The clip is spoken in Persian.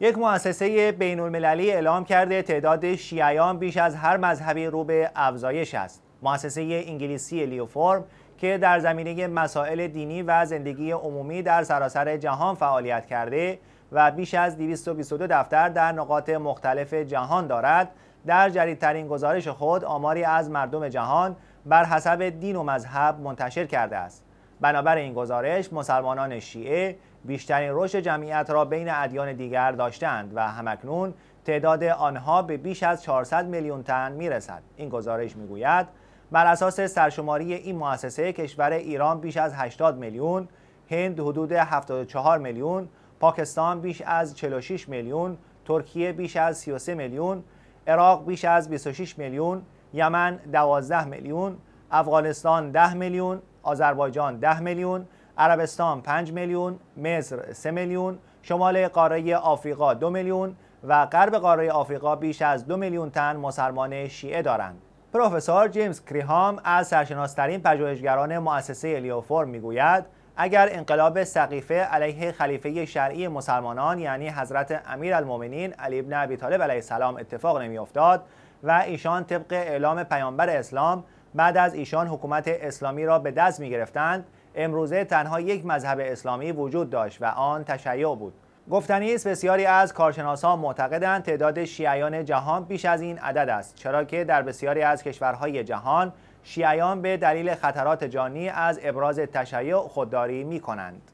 یک مؤسسه بین المللی اعلام کرده تعداد شیعیان بیش از هر مذهبی رو به افزایش است. مؤسسه انگلیسی لیوفورم که در زمینه مسائل دینی و زندگی عمومی در سراسر جهان فعالیت کرده و بیش از 222 دفتر در نقاط مختلف جهان دارد، در جدیدترین گزارش خود آماری از مردم جهان بر حسب دین و مذهب منتشر کرده است. بنابر این گزارش مسلمانان شیعه بیشترین رشد جمعیت را بین ادیان دیگر داشتند و همکنون تعداد آنها به بیش از 400 میلیون تن میرسد این گزارش میگوید بر اساس سرشماری این مؤسسه کشور ایران بیش از 80 میلیون هند حدود 74 میلیون پاکستان بیش از 46 میلیون ترکیه بیش از 33 میلیون عراق بیش از 26 میلیون یمن 12 میلیون افغانستان 10 میلیون آذربایجان 10 میلیون عربستان 5 میلیون مصر 3 میلیون شمال قاره آفریقا 2 میلیون و غرب قاره آفریقا بیش از 2 میلیون تن مسلمان شیعه دارند پروفسور جیمز کریهام از سرشناسترین پژوهشگران مؤسسه الیوفور میگوید اگر انقلاب سقیفه علیه خلیفه شرعی مسلمانان یعنی حضرت امیرالمؤمنین علی ابن ابی طالب علیه السلام اتفاق نمیافتاد و ایشان طبق اعلام پیامبر اسلام بعد از ایشان حکومت اسلامی را به دست می گرفتند امروزه تنها یک مذهب اسلامی وجود داشت و آن تشیع بود گفتنی است بسیاری از کارشناسان معتقدند تعداد شیعیان جهان بیش از این عدد است چرا که در بسیاری از کشورهای جهان شیعیان به دلیل خطرات جانی از ابراز تشیع خودداری می کنند